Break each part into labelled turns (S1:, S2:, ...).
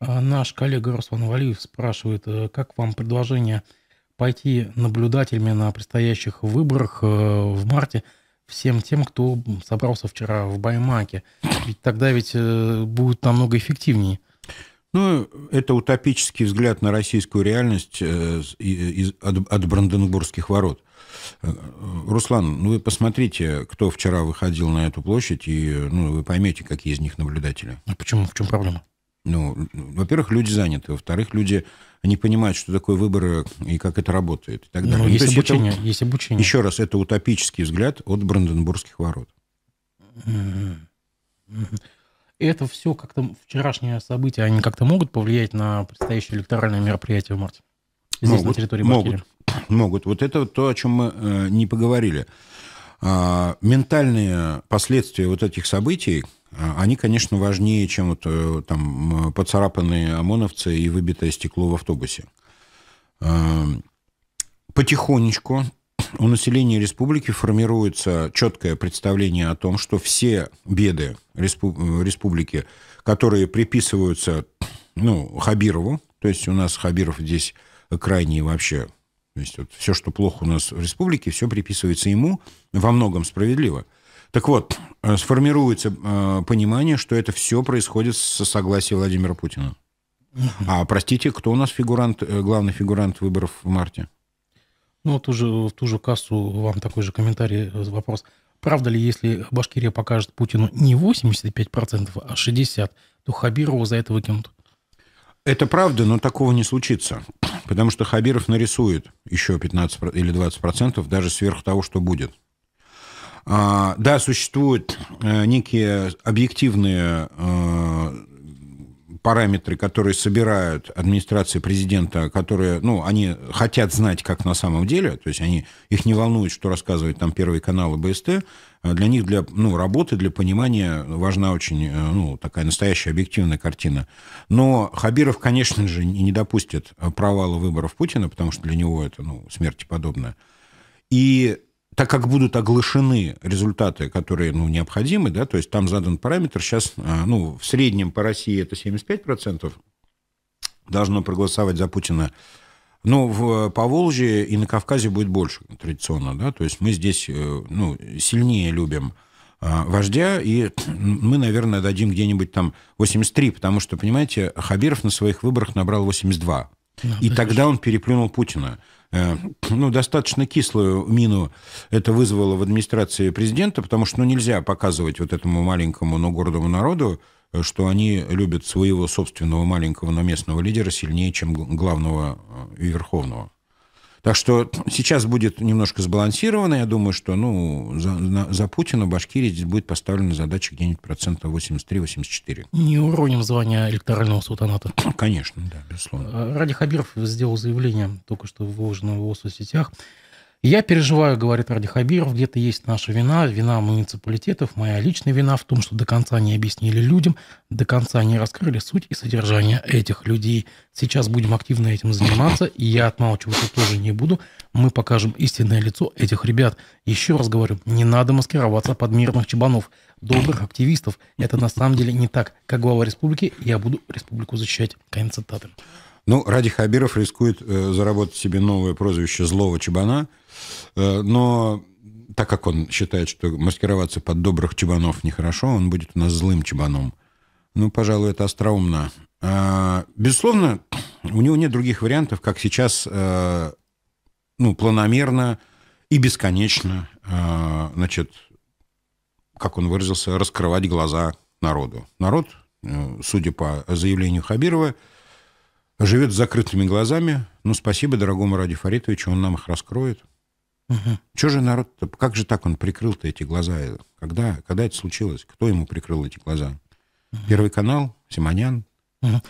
S1: А наш коллега Руслан Валиев спрашивает, э, как вам предложение пойти наблюдателями на предстоящих выборах э, в марте всем тем, кто собрался вчера в Баймаке? Ведь тогда ведь э, будет намного эффективнее.
S2: Ну, это утопический взгляд на российскую реальность от Бранденбургских ворот. Руслан, ну вы посмотрите, кто вчера выходил на эту площадь, и ну, вы поймете, какие из них наблюдатели. А почему? В чем проблема? Ну, во-первых, люди заняты, во-вторых, люди не понимают, что такое выборы и как это работает. И так ну, далее. Ну, есть, ну, обучение, это, есть обучение. Еще раз, это утопический взгляд от Бранденбургских ворот.
S1: Это все как-то вчерашние события, они как-то могут повлиять на предстоящее электоральное мероприятие в марте? Здесь, могут, на территории Башкирии.
S2: Могут, могут. Вот это вот то, о чем мы э, не поговорили. А, ментальные последствия вот этих событий – а, они, конечно, важнее, чем вот, э, там, поцарапанные ОМОНовцы и выбитое стекло в автобусе. А, потихонечку у населения республики формируется четкое представление о том, что все беды э, республики, которые приписываются ну, Хабирову, то есть у нас Хабиров здесь крайний вообще, то есть вот все, что плохо у нас в республике, все приписывается ему, во многом справедливо – так вот, э, сформируется э, понимание, что это все происходит со согласия Владимира Путина. А простите, кто у нас фигурант, э, главный фигурант выборов в марте?
S1: Ну, вот уже в ту же кассу вам такой же комментарий, вопрос. Правда ли, если Башкирия покажет Путину не 85%, а 60%, то Хабирова за это выкинут?
S2: Это правда, но такого не случится. Потому что Хабиров нарисует еще 15 или 20% даже сверх того, что будет. А, да, существуют э, некие объективные э, параметры, которые собирают администрации президента, которые, ну, они хотят знать, как на самом деле, то есть они, их не волнует, что рассказывает там Первый канал и БСТ, а для них, для ну, работы, для понимания важна очень э, ну, такая настоящая объективная картина. Но Хабиров, конечно же, не допустит провала выборов Путина, потому что для него это ну, смерти подобное. И так как будут оглашены результаты, которые ну, необходимы, да, то есть там задан параметр, сейчас а, ну, в среднем по России это 75% должно проголосовать за Путина но в Поволжье и на Кавказе будет больше традиционно, да, то есть мы здесь э, ну, сильнее любим а, вождя, и мы, наверное, дадим где-нибудь там 83, потому что, понимаете, Хабиров на своих выборах набрал 82. Да, и конечно. тогда он переплюнул Путина. Э, ну, достаточно кислую мину это вызвало в администрации президента, потому что ну, нельзя показывать вот этому маленькому, но гордому народу, э, что они любят своего собственного маленького, но местного лидера сильнее, чем главного э, и верховного. Так что сейчас будет немножко сбалансировано. Я думаю, что ну, за, на, за Путина Башкирии здесь будет поставлена задача где-нибудь процента 83-84.
S1: Не уроним звания электорального султаната. Конечно, да, безусловно. Ради Хабиров сделал заявление, только что выложено в его соцсетях. Я переживаю, говорит Ради Хабиров, где-то есть наша вина, вина муниципалитетов, моя личная вина в том, что до конца не объяснили людям, до конца не раскрыли суть и содержание этих людей. Сейчас будем активно этим заниматься, и я отмалчиваться тоже не буду. Мы покажем истинное лицо этих ребят. Еще раз говорю, не надо маскироваться под мирных чебанов, добрых активистов. Это на самом деле не так. Как глава республики, я буду республику защищать. Конец цитаты.
S2: Ну, Ради Хабиров рискует э, заработать себе новое прозвище «Злого Чебана», э, но так как он считает, что маскироваться под добрых чебанов нехорошо, он будет у нас злым чебаном. Ну, пожалуй, это остроумно. А, безусловно, у него нет других вариантов, как сейчас э, ну, планомерно и бесконечно, э, значит, как он выразился, раскрывать глаза народу. Народ, э, судя по заявлению Хабирова, живет с закрытыми глазами. Ну, спасибо дорогому Ради Фаритовичу, он нам их раскроет. Угу. Че же народ -то? Как же так он прикрыл-то эти глаза? Когда, когда это случилось? Кто ему прикрыл эти глаза? Угу. Первый канал, Симонян.
S1: Угу.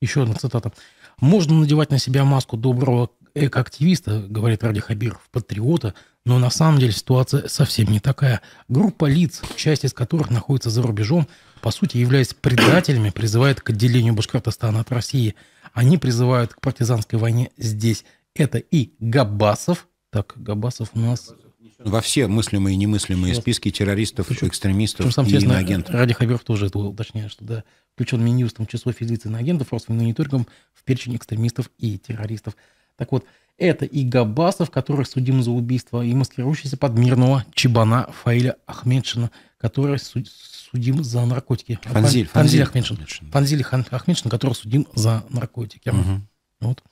S1: Еще одна цитата. «Можно надевать на себя маску доброго экоактивиста, говорит Ради Хабиров, патриота, но на самом деле ситуация совсем не такая. Группа лиц, часть из которых находится за рубежом, по сути являясь предателями, призывает к отделению Башкортостана от России – они призывают к партизанской войне здесь. Это и Габасов. Так, Габасов у нас...
S2: Во все мыслимые и немыслимые Сейчас. списки террористов, Причем, экстремистов сам, и иноагентов. Ради
S1: Хабиров тоже это точнее, что да, включен Минюстом число физлиц иноагентов, Росфинмониторингом в перечень экстремистов и террористов. Так вот, это и Габасов, который судим за убийство, и маскирующийся под мирного Чебана Фаиля Ахмедшина, который судим за наркотики. Фанзиль. Фанзиль, Ахмедшин. Ахмедшин. Фанзиль Ахмедшин, который судим за наркотики. Угу. Вот.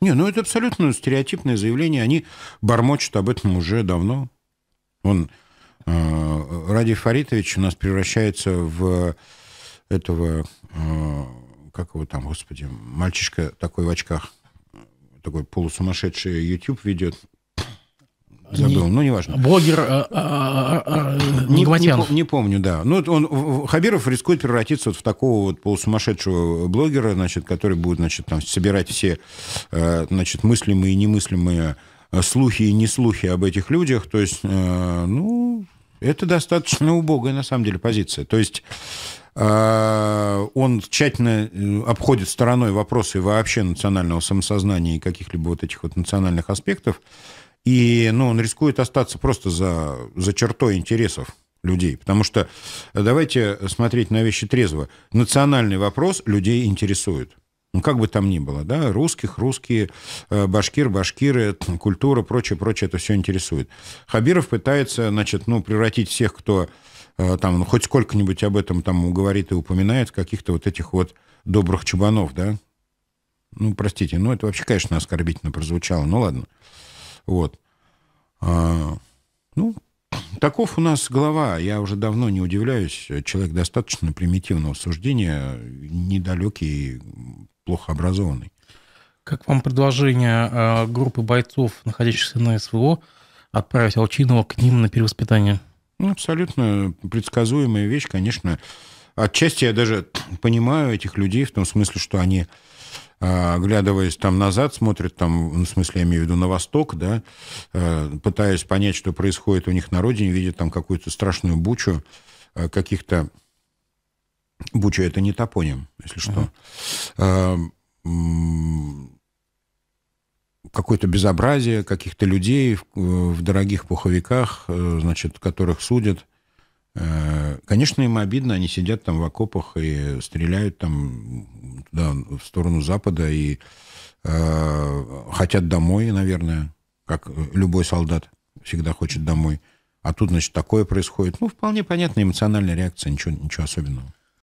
S2: Не, ну это абсолютно стереотипное заявление. Они бормочут об этом уже давно. Он, э, Ради Фаритович у нас превращается в этого, э, как его там, господи, мальчишка такой в очках, такой полусумасшедший YouTube ведет, Забыл, не, ну неважно.
S1: Блогер а, а, а, а не, не,
S2: не помню, да. Ну, он, Хабиров рискует превратиться вот в такого вот полусумасшедшего блогера, значит, который будет, значит, там, собирать все, э, значит, мыслимые и немыслимые э, слухи и неслухи об этих людях. То есть, э, ну, это достаточно убогая, на самом деле, позиция. То есть он тщательно обходит стороной вопросы вообще национального самосознания и каких-либо вот этих вот национальных аспектов. И ну, он рискует остаться просто за, за чертой интересов людей. Потому что э, давайте смотреть на вещи трезво. Национальный вопрос людей интересует. Ну, как бы там ни было, да, русских, русские, э, башкир, башкиры, культура, прочее, прочее, это все интересует. Хабиров пытается, значит, ну, превратить всех, кто э, там, ну, хоть сколько-нибудь об этом там говорит и упоминает, каких-то вот этих вот добрых чубанов, да. Ну, простите, ну, это вообще, конечно, оскорбительно прозвучало, ну, ладно. Вот. А, ну, таков у нас глава. Я уже давно не удивляюсь. Человек достаточно примитивного суждения, недалекий, плохо образованный.
S1: Как вам предложение а, группы бойцов, находящихся на СВО, отправить Алчинова к ним на перевоспитание? Ну, абсолютно
S2: предсказуемая вещь, конечно. Отчасти я даже понимаю этих людей в том смысле, что они а, Глядываясь там назад, смотрят там, ну, в смысле, я имею в виду на восток, да, э, пытаясь понять, что происходит у них на родине, видят там какую-то страшную бучу э, каких-то... Буча — это не топоним, если что. uh Какое-то безобразие каких-то людей в э, дорогих пуховиках, значит, которых судят Э, конечно, им обидно, они сидят там в окопах и стреляют там туда, в сторону Запада и э, хотят домой, наверное, как любой солдат всегда хочет домой. А тут, значит, такое происходит. Ну, вполне понятная эмоциональная реакция, ничего, ничего особенного.